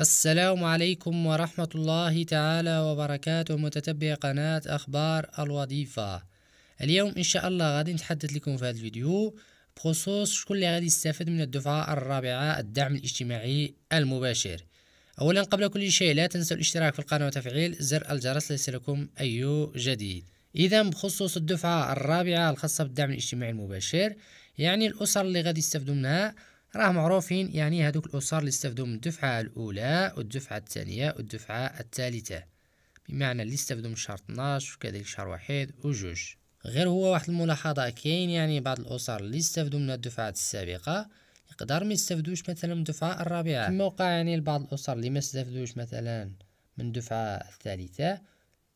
السلام عليكم ورحمة الله تعالى وبركاته متتبعي قناة أخبار الوظيفة اليوم إن شاء الله غادي نتحدث لكم في هذا الفيديو بخصوص شكون اللي غادي يستفيد من الدفعة الرابعة الدعم الاجتماعي المباشر أولا قبل كل شيء لا تنسوا الاشتراك في القناة وتفعيل زر الجرس ليصلكم أي جديد إذا بخصوص الدفعة الرابعة الخاصة بالدعم الاجتماعي المباشر يعني الأسر اللي غادي يستفدوا منها راه معروفين يعني هذوك الأسر اللي استفدوا من الدفعة الأولى والدفعة الثانية والدفعة الثالثة بمعنى اللي استفدوا من شهر 12 وكذلك شهر واحد وجوج غير هو واحد الملاحظة كاين يعني بعض الأسر اللي استفدوا من الدفعات السابقة يقدر ما يستفدوش مثلا من الدفعة الرابعة كما وقع يعني لبعض الأسر اللي ما استفدوش مثلا من الدفعة الثالثة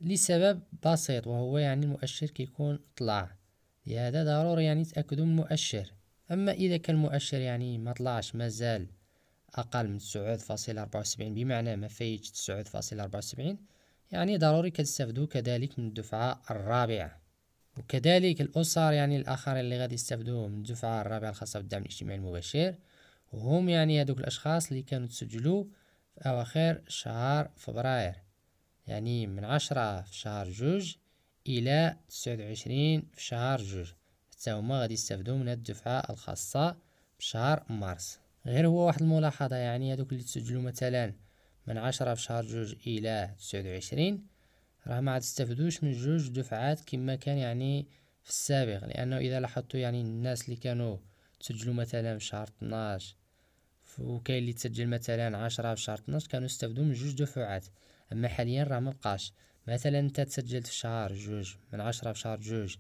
لسبب بسيط وهو يعني المؤشر كيكون طلع لهذا ضروري يعني تأكدوا من المؤشر أما إذا كان المؤشر يعني ما طلعش مازال أقل من تسعود فاصلة أربعة وسبعين بمعنى ما فايتش تسعود فاصلة أربعة وسبعين يعني ضروري كتستافدو كذلك من الدفعة الرابعة وكذلك الأسر يعني الآخرين اللي غادي يستافدو من الدفعة الرابعة الخاصة بالدعم الاجتماعي المباشر وهم يعني هادوك الأشخاص اللي كانوا تسجلوا في أواخر شهر فبراير يعني من عشرة في شهر جوج إلى تسعود وعشرين في شهر جوج حتى هما غادي يستافدو من هاد الدفعة الخاصة بشهر مارس غير هو واحد الملاحظة يعني هادوك اللي تسجلوا مثلا من عشرة في شهر جوج إلى تسعود وعشرين راه ما عاد استفدوش من جوج دفعات كما كان يعني في السابق لأنه إذا لاحظتوا يعني الناس اللي كانوا تسجلوا مثلا في شهر 12 وكاين اللي تسجل مثلا عشرة في شهر 12 كانوا يستافدوا من جوج دفعات أما حاليا راه مبقاش مثلا انت تسجلت في شهر جوج من عشرة في شهر جوج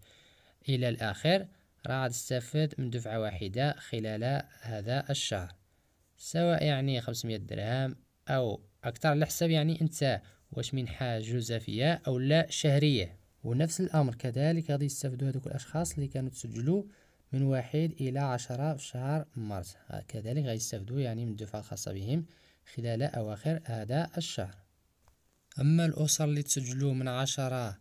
إلى الآخر راح تستفد من دفعة واحدة خلال هذا الشهر سواء يعني 500 درهم أو أكثر على حسب يعني أنت واش منحة جزافية أو لا شهرية ونفس الأمر كذلك غادي يستفدوا هذوك الأشخاص اللي كانوا تسجلوا من واحد إلى عشرة في شهر مارس كذلك غيستافدوا يعني من الدفعة الخاصة بهم خلال أواخر هذا الشهر أما الأسر اللي تسجلوا من عشرة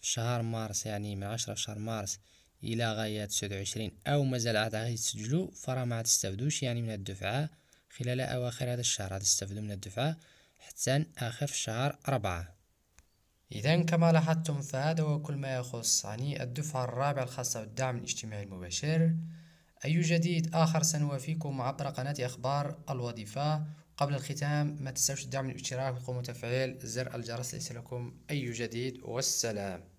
شهر مارس يعني من عشرة شهر مارس الى غاية تسعة وعشرين او مازال عاد غادي تسجلو فراه ما تستافدوش يعني من الدفعة خلال اواخر هذا الشهر غادي تستفدو من الدفعة حتى اخر شهر أربعة إذا كما لاحظتم فهذا هو كل ما يخص يعني الدفعة الرابعة الخاصة بالدعم الاجتماعي المباشر أي جديد آخر سنوافيكم عبر قناة أخبار الوظيفة قبل الختام ما تنسوش الدعم الاشتراك وقوموا تفعيل زر الجرس ليصلكم أي جديد والسلام